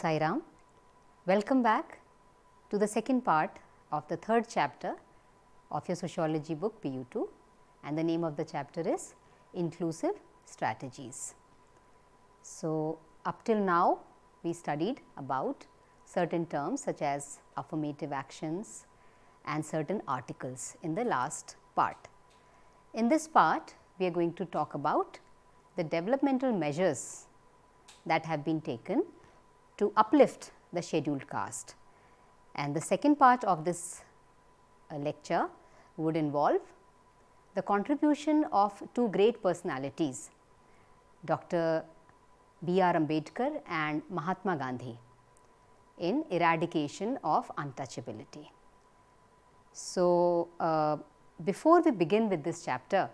Sairam. Welcome back to the second part of the third chapter of your sociology book PU2 and the name of the chapter is Inclusive Strategies. So, up till now we studied about certain terms such as affirmative actions and certain articles in the last part. In this part we are going to talk about the developmental measures that have been taken to uplift the scheduled caste. And the second part of this uh, lecture would involve the contribution of two great personalities, Dr. B. R. Ambedkar and Mahatma Gandhi in eradication of untouchability. So, uh, before we begin with this chapter,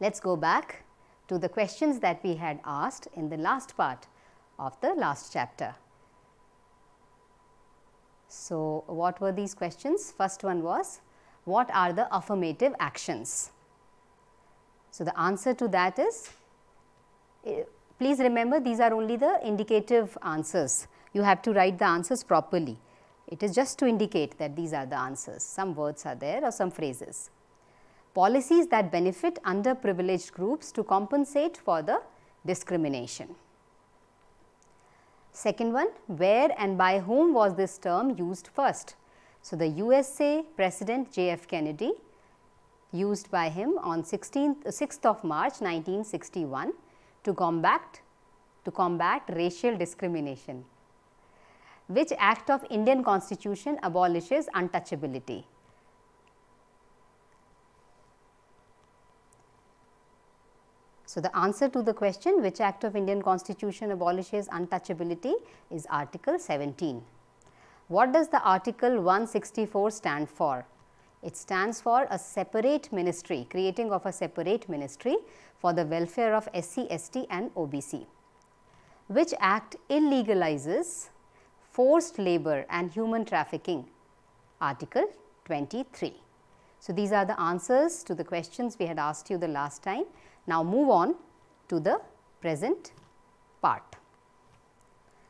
let us go back to the questions that we had asked in the last part of the last chapter. So, what were these questions? First one was, what are the affirmative actions? So, the answer to that is, eh, please remember these are only the indicative answers. You have to write the answers properly. It is just to indicate that these are the answers. Some words are there or some phrases. Policies that benefit underprivileged groups to compensate for the discrimination. Second one, where and by whom was this term used first? So, the USA President J.F. Kennedy used by him on 16th, 6th of March 1961 to combat, to combat racial discrimination. Which act of Indian constitution abolishes untouchability? So, the answer to the question which act of Indian constitution abolishes untouchability is article 17. What does the article 164 stand for? It stands for a separate ministry, creating of a separate ministry for the welfare of SC, ST and OBC. Which act illegalizes forced labor and human trafficking? Article 23. So, these are the answers to the questions we had asked you the last time. Now, move on to the present part.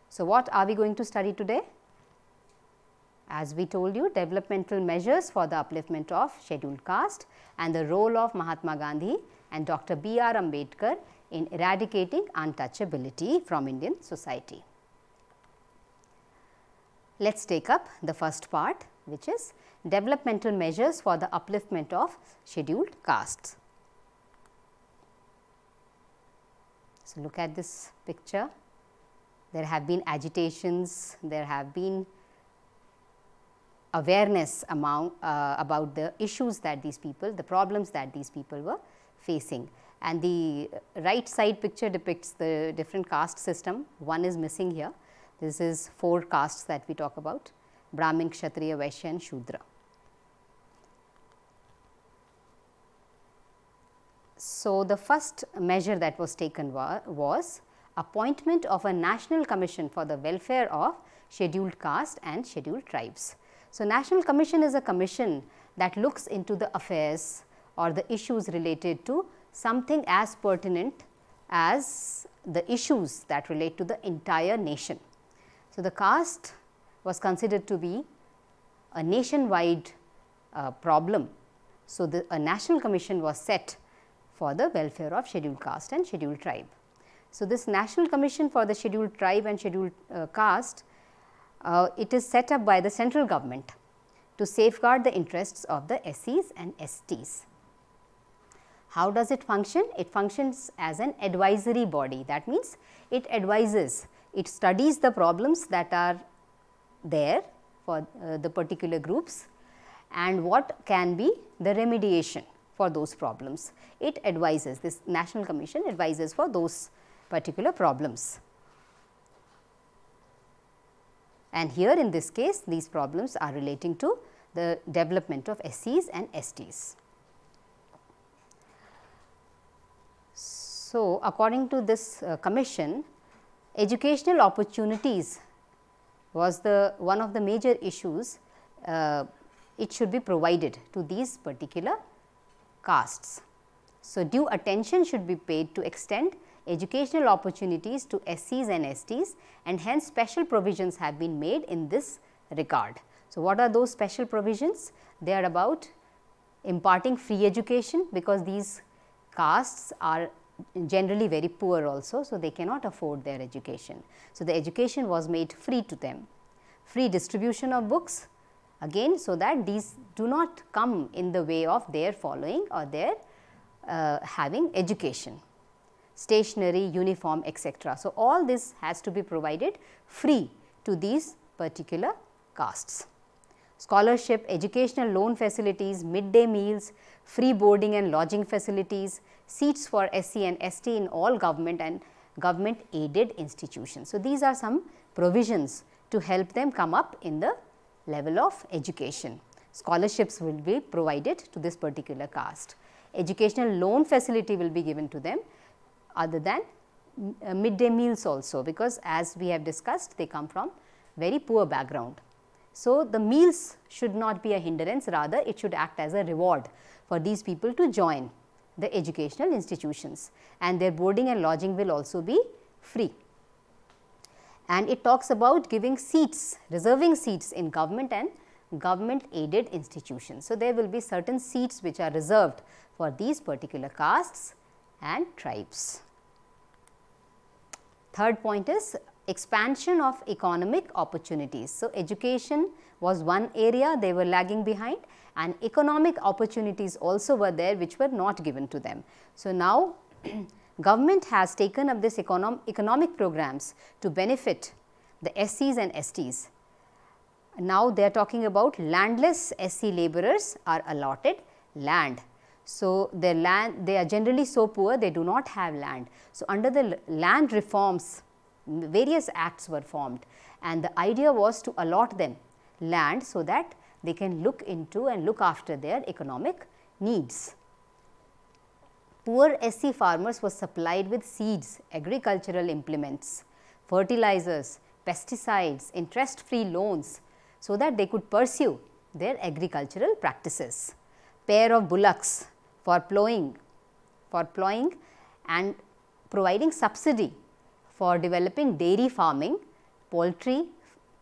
So, what are we going to study today? As we told you, developmental measures for the upliftment of scheduled caste and the role of Mahatma Gandhi and Dr. B. R. Ambedkar in eradicating untouchability from Indian society. Let us take up the first part which is developmental measures for the upliftment of scheduled castes. So, look at this picture. There have been agitations, there have been awareness among, uh, about the issues that these people, the problems that these people were facing. And the right side picture depicts the different caste system. One is missing here. This is four castes that we talk about, Brahmin, Kshatriya, Vaishya and Shudra. So, the first measure that was taken wa was appointment of a National Commission for the Welfare of Scheduled Caste and Scheduled Tribes. So, National Commission is a commission that looks into the affairs or the issues related to something as pertinent as the issues that relate to the entire nation. So, the caste was considered to be a nationwide uh, problem. So, the, a national commission was set for the welfare of scheduled caste and scheduled tribe. So, this National Commission for the Scheduled Tribe and Scheduled uh, Caste, uh, it is set up by the central government to safeguard the interests of the SEs and STs. How does it function? It functions as an advisory body that means it advises, it studies the problems that are there for uh, the particular groups and what can be the remediation for those problems. It advises, this National Commission advises for those particular problems. And here in this case, these problems are relating to the development of SCs and STs. So, according to this uh, commission, educational opportunities was the one of the major issues uh, it should be provided to these particular castes. So, due attention should be paid to extend educational opportunities to SCs and STs and hence special provisions have been made in this regard. So, what are those special provisions? They are about imparting free education because these castes are generally very poor also. So, they cannot afford their education. So, the education was made free to them, free distribution of books, again so that these do not come in the way of their following or their uh, having education, stationery, uniform etc. So, all this has to be provided free to these particular castes. Scholarship, educational loan facilities, midday meals, free boarding and lodging facilities, seats for SC and ST in all government and government aided institutions. So, these are some provisions to help them come up in the level of education. Scholarships will be provided to this particular caste. Educational loan facility will be given to them other than uh, midday meals also because as we have discussed they come from very poor background. So, the meals should not be a hindrance rather it should act as a reward for these people to join the educational institutions and their boarding and lodging will also be free and it talks about giving seats, reserving seats in government and government aided institutions. So, there will be certain seats which are reserved for these particular castes and tribes. Third point is expansion of economic opportunities. So, education was one area they were lagging behind and economic opportunities also were there which were not given to them. So, now government has taken up this econom economic programs to benefit the SCs and STs. Now they are talking about landless SC laborers are allotted land. So, their land they are generally so poor they do not have land. So, under the land reforms various acts were formed and the idea was to allot them land so that they can look into and look after their economic needs poor SC farmers were supplied with seeds, agricultural implements, fertilizers, pesticides, interest-free loans so that they could pursue their agricultural practices. Pair of bullocks for plowing, for plowing and providing subsidy for developing dairy farming, poultry,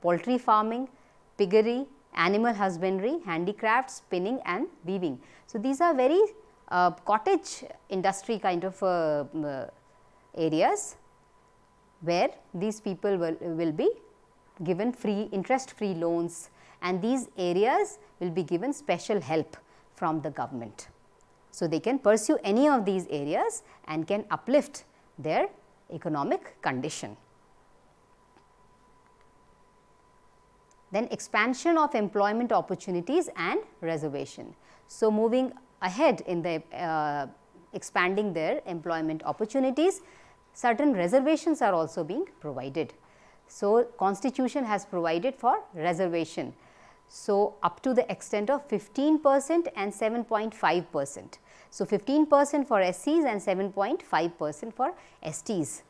poultry farming, piggery, animal husbandry, handicrafts, spinning and weaving. So, these are very uh, cottage industry kind of uh, uh, areas where these people will, will be given free interest free loans and these areas will be given special help from the government. So, they can pursue any of these areas and can uplift their economic condition. Then expansion of employment opportunities and reservation. So, moving ahead in the uh, expanding their employment opportunities, certain reservations are also being provided. So, constitution has provided for reservation. So, up to the extent of 15 percent and 7.5 percent. So, 15 percent for SCs and 7.5 percent for STs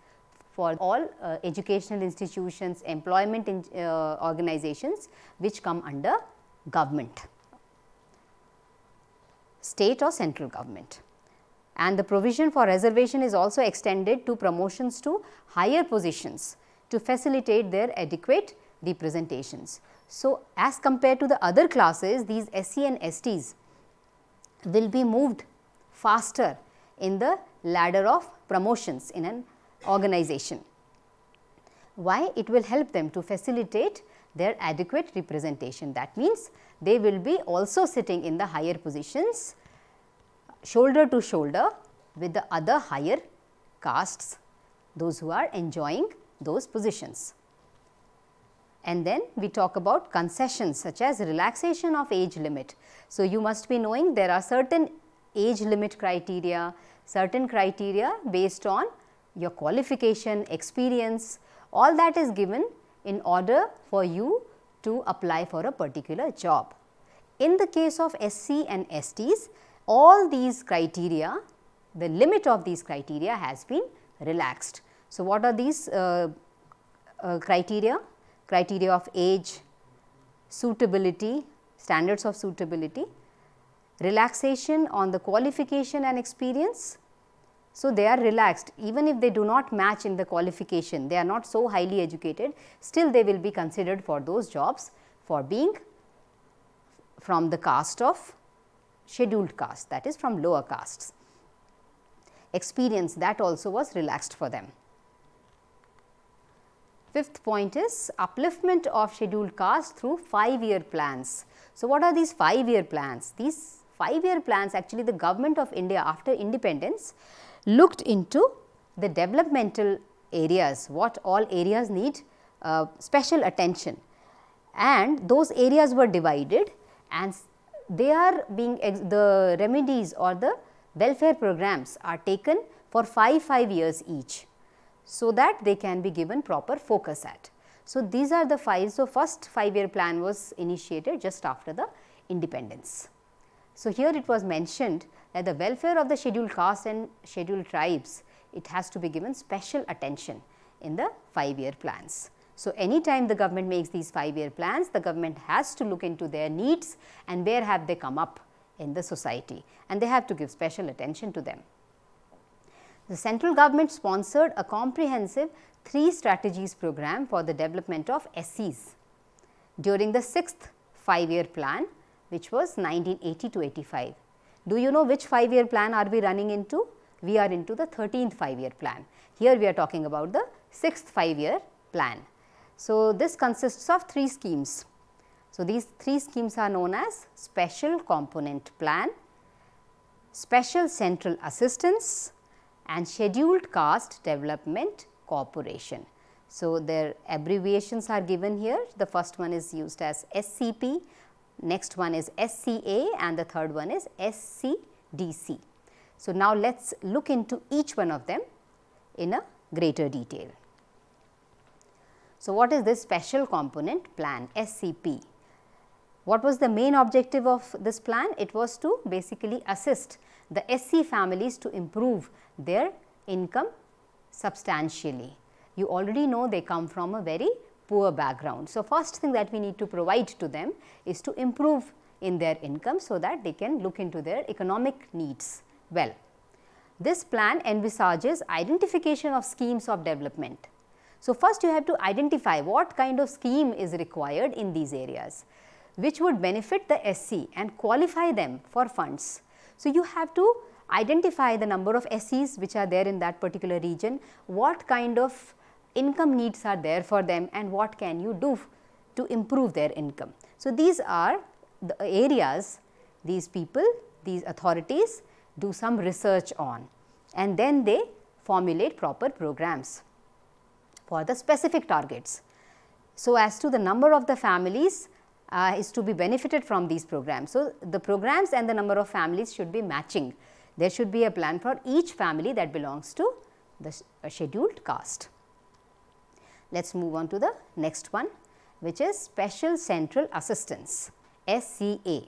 for all uh, educational institutions, employment in, uh, organizations which come under government state or central government. And the provision for reservation is also extended to promotions to higher positions to facilitate their adequate representations. So, as compared to the other classes, these SC and STs will be moved faster in the ladder of promotions in an organization. Why? It will help them to facilitate their adequate representation. That means, they will be also sitting in the higher positions shoulder to shoulder with the other higher castes, those who are enjoying those positions. And then we talk about concessions such as relaxation of age limit. So, you must be knowing there are certain age limit criteria, certain criteria based on your qualification, experience, all that is given in order for you to apply for a particular job. In the case of SC and STs, all these criteria, the limit of these criteria has been relaxed. So, what are these uh, uh, criteria? Criteria of age, suitability, standards of suitability, relaxation on the qualification and experience. So, they are relaxed even if they do not match in the qualification, they are not so highly educated, still they will be considered for those jobs for being from the caste of scheduled cast that is from lower castes. Experience that also was relaxed for them. Fifth point is upliftment of scheduled castes through five-year plans. So, what are these five-year plans? These five-year plans actually the government of India after independence looked into the developmental areas, what all areas need uh, special attention and those areas were divided and they are being the remedies or the welfare programs are taken for 5 5 years each so that they can be given proper focus at. So, these are the five. So, first 5 year plan was initiated just after the independence. So, here it was mentioned that the welfare of the scheduled castes and scheduled tribes it has to be given special attention in the 5 year plans. So, anytime the government makes these 5 year plans, the government has to look into their needs and where have they come up in the society and they have to give special attention to them. The central government sponsored a comprehensive 3 strategies program for the development of SCs during the 6th 5 year plan which was 1980 to 85. Do you know which 5 year plan are we running into? We are into the 13th 5 year plan. Here we are talking about the 6th 5 year plan. So, this consists of three schemes. So, these three schemes are known as special component plan, special central assistance and scheduled Cast development corporation. So, their abbreviations are given here. The first one is used as SCP, next one is SCA and the third one is SCDC. So, now let us look into each one of them in a greater detail. So, what is this special component plan SCP? What was the main objective of this plan? It was to basically assist the SC families to improve their income substantially. You already know they come from a very poor background. So, first thing that we need to provide to them is to improve in their income so that they can look into their economic needs well. This plan envisages identification of schemes of development so first you have to identify what kind of scheme is required in these areas which would benefit the SC and qualify them for funds. So you have to identify the number of SCs which are there in that particular region, what kind of income needs are there for them and what can you do to improve their income. So these are the areas these people, these authorities do some research on and then they formulate proper programs for the specific targets. So, as to the number of the families uh, is to be benefited from these programs. So, the programs and the number of families should be matching. There should be a plan for each family that belongs to the sh uh, scheduled caste. Let us move on to the next one which is Special Central Assistance SCA.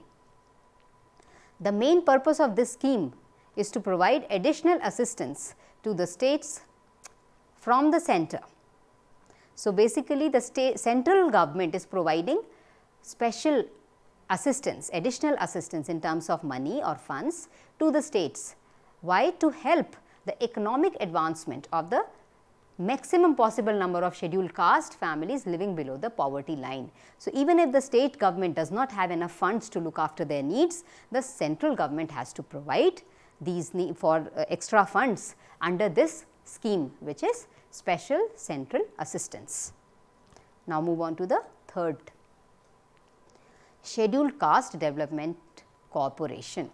The main purpose of this scheme is to provide additional assistance to the states from the center so, basically the state central government is providing special assistance, additional assistance in terms of money or funds to the states. Why? To help the economic advancement of the maximum possible number of scheduled caste families living below the poverty line. So, even if the state government does not have enough funds to look after their needs, the central government has to provide these for uh, extra funds under this scheme which is special central assistance. Now move on to the third Scheduled Caste Development Corporation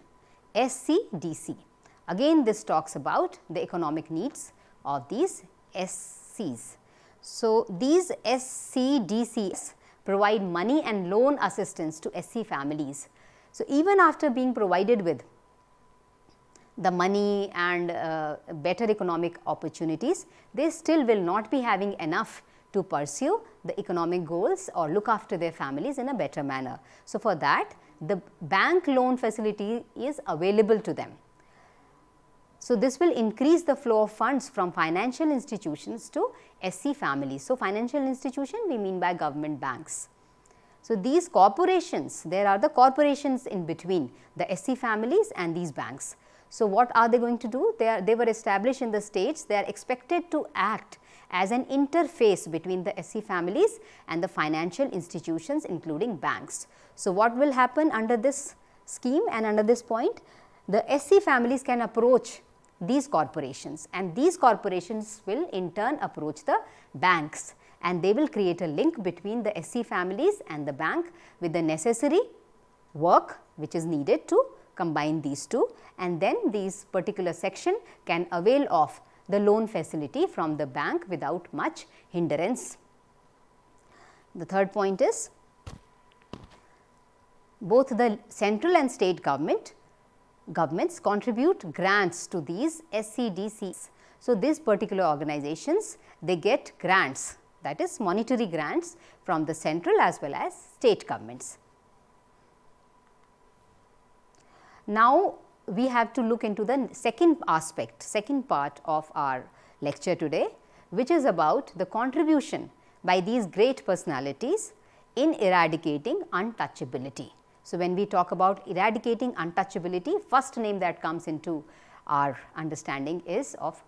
SCDC. Again this talks about the economic needs of these SCs. So, these SCDCs provide money and loan assistance to SC families. So, even after being provided with the money and uh, better economic opportunities, they still will not be having enough to pursue the economic goals or look after their families in a better manner. So, for that the bank loan facility is available to them. So, this will increase the flow of funds from financial institutions to SC families. So, financial institution we mean by government banks. So, these corporations, there are the corporations in between the SC families and these banks. So, what are they going to do? They, are, they were established in the states, they are expected to act as an interface between the SE families and the financial institutions including banks. So, what will happen under this scheme and under this point? The SE families can approach these corporations and these corporations will in turn approach the banks and they will create a link between the SE families and the bank with the necessary work which is needed to combine these two and then these particular section can avail of the loan facility from the bank without much hindrance. The third point is both the central and state government governments contribute grants to these SCDCs. So, these particular organizations they get grants that is monetary grants from the central as well as state governments. Now we have to look into the second aspect, second part of our lecture today which is about the contribution by these great personalities in eradicating untouchability. So, when we talk about eradicating untouchability, first name that comes into our understanding is of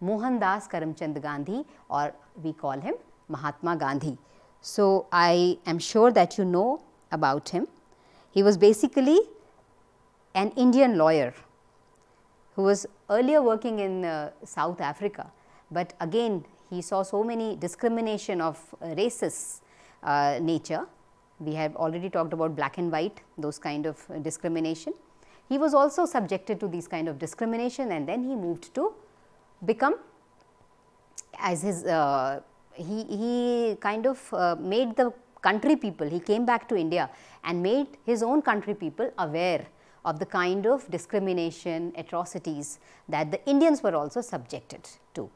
Mohandas Karamchand Gandhi or we call him Mahatma Gandhi. So, I am sure that you know about him. He was basically an Indian lawyer who was earlier working in uh, South Africa, but again he saw so many discrimination of uh, racist uh, nature. We have already talked about black and white, those kind of uh, discrimination. He was also subjected to these kind of discrimination and then he moved to become as his, uh, he, he kind of uh, made the country people, he came back to India and made his own country people aware of the kind of discrimination, atrocities that the Indians were also subjected to.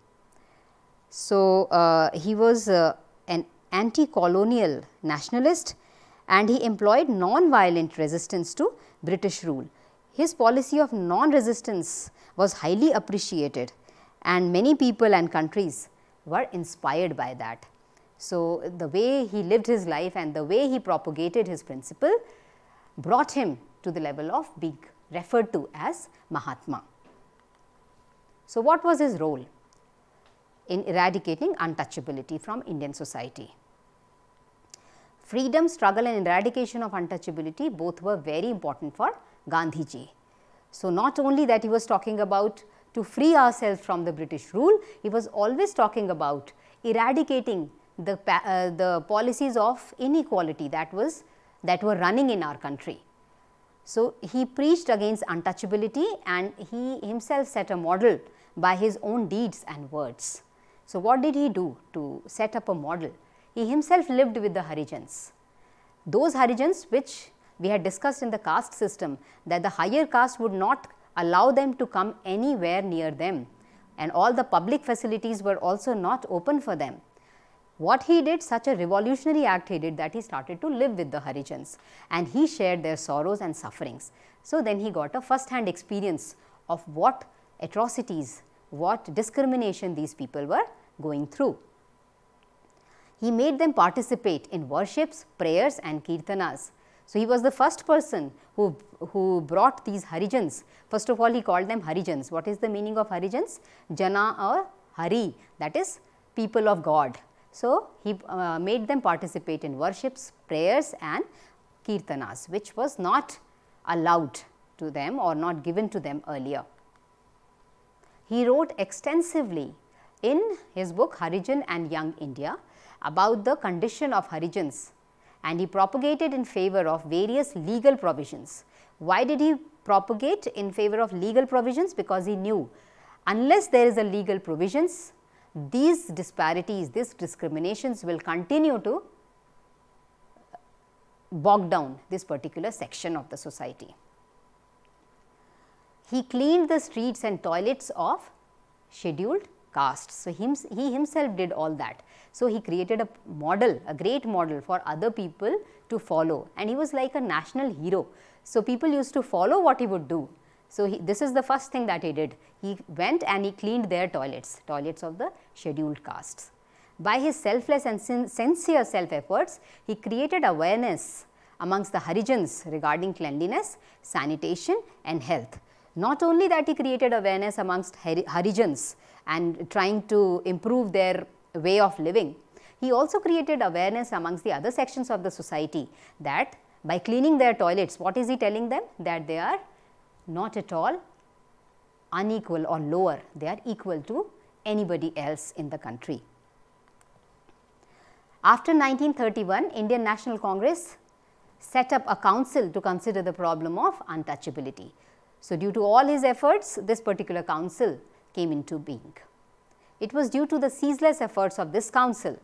So, uh, he was uh, an anti-colonial nationalist and he employed non-violent resistance to British rule. His policy of non-resistance was highly appreciated and many people and countries were inspired by that. So, the way he lived his life and the way he propagated his principle brought him to the level of big referred to as Mahatma. So, what was his role in eradicating untouchability from Indian society? Freedom struggle and eradication of untouchability both were very important for Gandhiji. So, not only that he was talking about to free ourselves from the British rule, he was always talking about eradicating the, uh, the policies of inequality that was that were running in our country. So, he preached against untouchability and he himself set a model by his own deeds and words. So, what did he do to set up a model? He himself lived with the Harijans. Those Harijans which we had discussed in the caste system that the higher caste would not allow them to come anywhere near them and all the public facilities were also not open for them. What he did, such a revolutionary act he did that he started to live with the Harijans and he shared their sorrows and sufferings. So then he got a first-hand experience of what atrocities, what discrimination these people were going through. He made them participate in worships, prayers and kirtanas. So he was the first person who, who brought these Harijans. First of all, he called them Harijans. What is the meaning of Harijans? Jana or Hari, that is people of God. So, he uh, made them participate in worships, prayers and kirtanas which was not allowed to them or not given to them earlier. He wrote extensively in his book Harijan and Young India about the condition of Harijans and he propagated in favor of various legal provisions. Why did he propagate in favor of legal provisions? Because he knew unless there is a legal provisions these disparities, these discriminations will continue to bog down this particular section of the society. He cleaned the streets and toilets of scheduled castes. So, he himself did all that. So, he created a model, a great model for other people to follow and he was like a national hero. So, people used to follow what he would do. So, he, this is the first thing that he did he went and he cleaned their toilets, toilets of the scheduled castes. By his selfless and sin sincere self-efforts, he created awareness amongst the Harijans regarding cleanliness, sanitation and health. Not only that he created awareness amongst Harijans and trying to improve their way of living, he also created awareness amongst the other sections of the society that by cleaning their toilets, what is he telling them? That they are not at all unequal or lower, they are equal to anybody else in the country. After 1931, Indian National Congress set up a council to consider the problem of untouchability. So, due to all his efforts, this particular council came into being. It was due to the ceaseless efforts of this council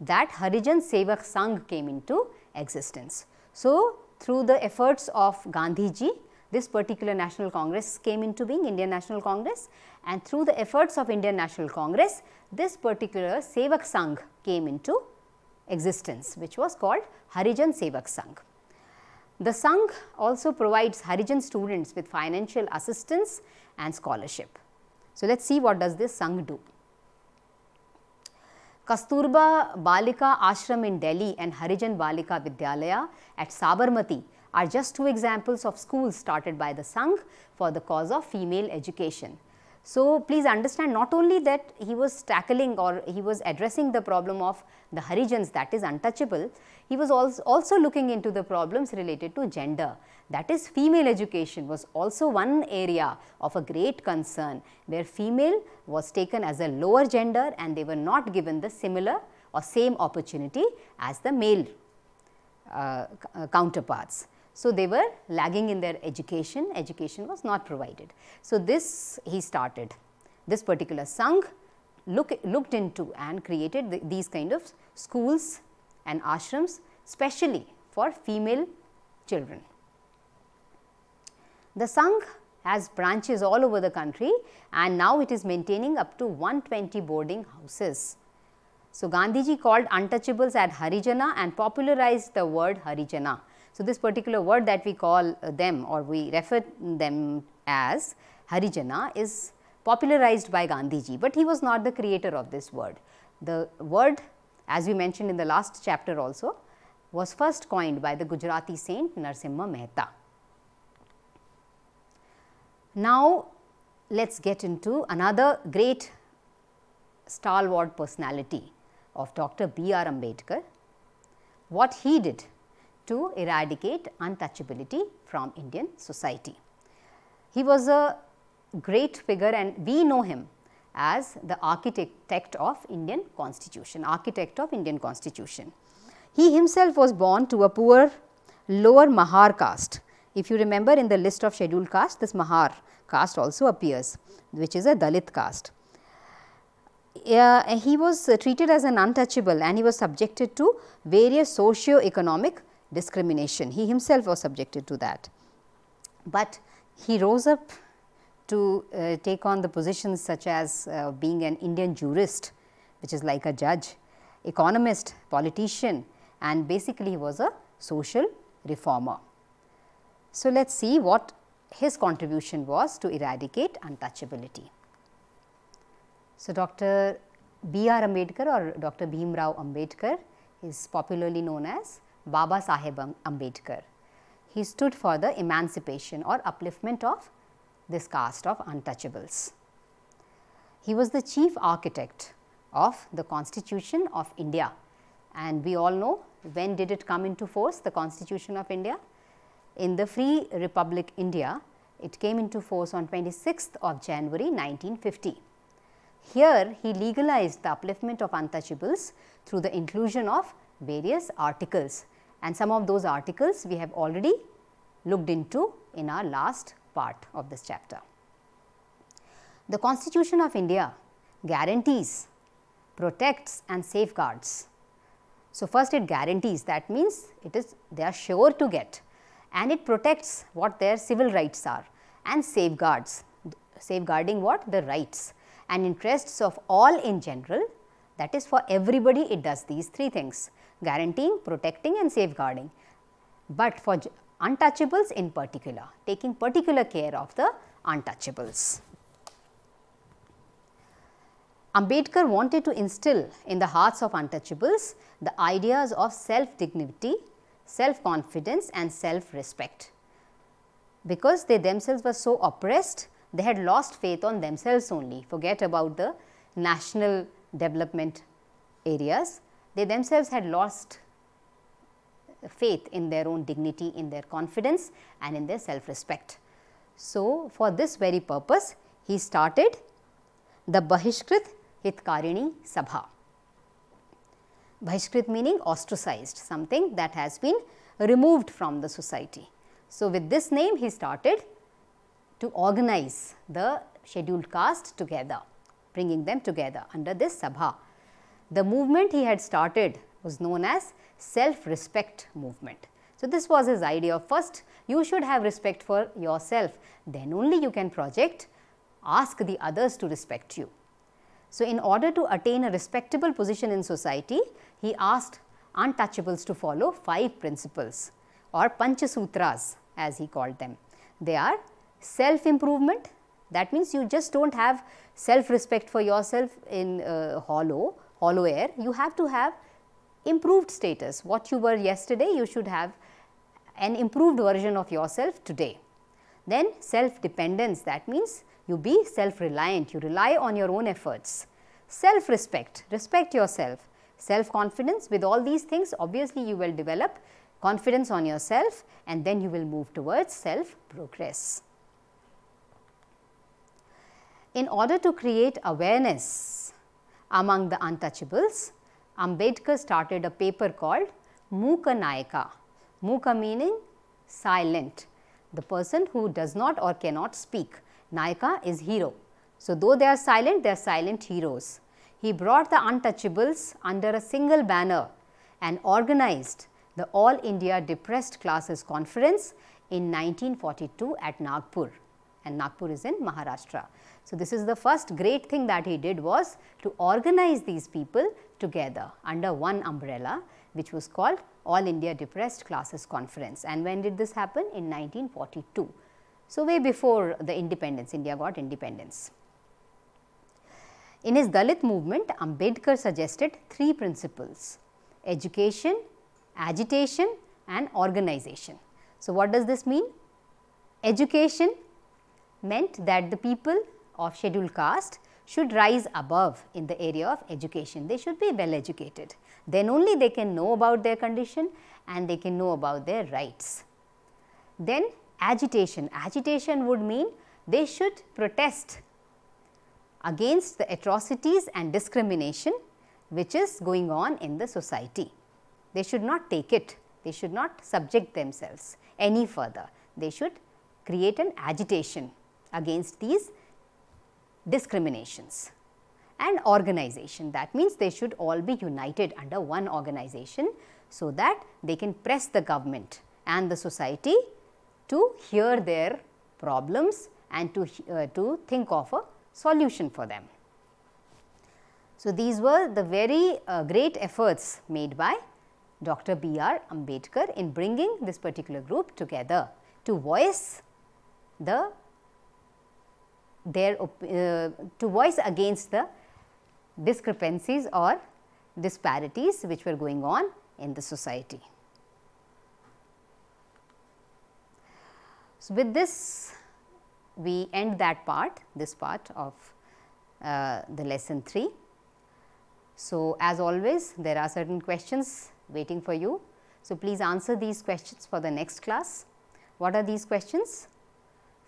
that Harijan Sevak Sangh came into existence. So, through the efforts of Gandhiji, this particular National Congress came into being Indian National Congress and through the efforts of Indian National Congress this particular Sevak Sangh came into existence which was called Harijan Sevak Sangh. The Sangh also provides Harijan students with financial assistance and scholarship. So, let us see what does this Sangh do. Kasturba Balika Ashram in Delhi and Harijan Balika Vidyalaya at Sabarmati are just two examples of schools started by the Sangh for the cause of female education. So, please understand not only that he was tackling or he was addressing the problem of the Harijans that is untouchable, he was also looking into the problems related to gender. That is female education was also one area of a great concern where female was taken as a lower gender and they were not given the similar or same opportunity as the male uh, uh counterparts. So, they were lagging in their education, education was not provided. So, this he started, this particular Sangh look, looked into and created the, these kind of schools and ashrams specially for female children. The Sangh has branches all over the country and now it is maintaining up to 120 boarding houses. So, Gandhiji called untouchables at Harijana and popularized the word Harijana. So, this particular word that we call them or we refer them as Harijana is popularized by Gandhiji, but he was not the creator of this word. The word as we mentioned in the last chapter also was first coined by the Gujarati saint Narsimha Mehta. Now, let us get into another great stalwart personality of Dr. B. R. Ambedkar. What he did to eradicate untouchability from Indian society. He was a great figure and we know him as the architect of Indian constitution, architect of Indian constitution. He himself was born to a poor lower Mahar caste. If you remember in the list of scheduled caste, this Mahar caste also appears, which is a Dalit caste. Uh, he was treated as an untouchable and he was subjected to various socio-economic discrimination. He himself was subjected to that. But he rose up to uh, take on the positions such as uh, being an Indian jurist, which is like a judge, economist, politician and basically he was a social reformer. So, let us see what his contribution was to eradicate untouchability. So, Dr. B. R. Ambedkar or Dr. Bhimrao Ambedkar is popularly known as Baba Saheb Ambedkar. He stood for the emancipation or upliftment of this caste of untouchables. He was the chief architect of the Constitution of India and we all know when did it come into force the Constitution of India? In the Free Republic India, it came into force on 26th of January 1950. Here he legalized the upliftment of untouchables through the inclusion of various articles and some of those articles we have already looked into in our last part of this chapter. The Constitution of India guarantees, protects and safeguards. So, first it guarantees that means it is they are sure to get and it protects what their civil rights are and safeguards, safeguarding what the rights and interests of all in general that is for everybody it does these three things guaranteeing, protecting and safeguarding. But for untouchables in particular, taking particular care of the untouchables. Ambedkar wanted to instill in the hearts of untouchables the ideas of self-dignity, self-confidence and self-respect. Because they themselves were so oppressed, they had lost faith on themselves only, forget about the national development areas. They themselves had lost faith in their own dignity, in their confidence and in their self-respect. So, for this very purpose, he started the Bahishkrit Hitkarini Sabha. Bahishkrit meaning ostracized, something that has been removed from the society. So, with this name he started to organize the scheduled caste together bringing them together under this Sabha. The movement he had started was known as self-respect movement. So, this was his idea first you should have respect for yourself then only you can project ask the others to respect you. So, in order to attain a respectable position in society he asked untouchables to follow five principles or Panchasutras as he called them. They are self-improvement, that means you just don't have self-respect for yourself in uh, hollow, hollow air. You have to have improved status. What you were yesterday, you should have an improved version of yourself today. Then self-dependence, that means you be self-reliant, you rely on your own efforts. Self-respect, respect yourself. Self-confidence, with all these things, obviously you will develop confidence on yourself and then you will move towards self-progress. In order to create awareness among the untouchables, Ambedkar started a paper called Mooka Nayaka. Mooka meaning silent, the person who does not or cannot speak. Nayaka is hero. So, though they are silent, they are silent heroes. He brought the untouchables under a single banner and organized the All India Depressed Classes Conference in 1942 at Nagpur and Nagpur is in Maharashtra. So, this is the first great thing that he did was to organize these people together under one umbrella which was called All India Depressed Classes Conference. And when did this happen? In 1942. So, way before the independence, India got independence. In his Dalit movement, Ambedkar suggested three principles, education, agitation and organization. So, what does this mean? Education meant that the people of scheduled caste should rise above in the area of education. They should be well educated. Then only they can know about their condition and they can know about their rights. Then agitation. Agitation would mean they should protest against the atrocities and discrimination which is going on in the society. They should not take it. They should not subject themselves any further. They should create an agitation against these discriminations and organization. That means they should all be united under one organization so that they can press the government and the society to hear their problems and to, uh, to think of a solution for them. So, these were the very uh, great efforts made by Dr. B. R. Ambedkar in bringing this particular group together to voice the their uh, to voice against the discrepancies or disparities which were going on in the society. So, with this we end that part, this part of uh, the lesson 3. So, as always there are certain questions waiting for you. So, please answer these questions for the next class. What are these questions?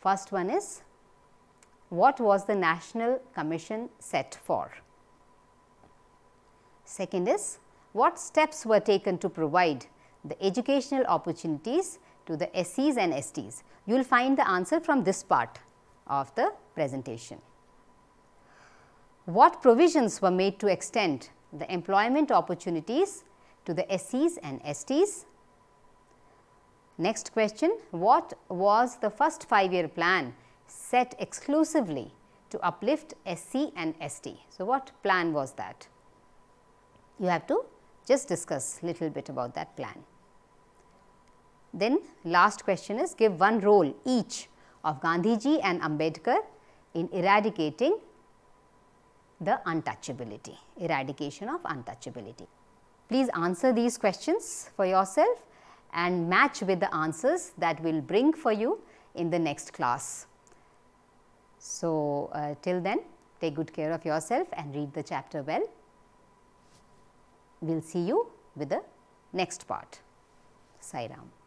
First one is what was the National Commission set for? Second is, what steps were taken to provide the educational opportunities to the SCs and STs? You will find the answer from this part of the presentation. What provisions were made to extend the employment opportunities to the SCs and STs? Next question, what was the first five-year plan set exclusively to uplift SC and ST. So, what plan was that? You have to just discuss little bit about that plan. Then last question is give one role each of Gandhiji and Ambedkar in eradicating the untouchability, eradication of untouchability. Please answer these questions for yourself and match with the answers that we will bring for you in the next class. So, uh, till then take good care of yourself and read the chapter well. We will see you with the next part. Sairam.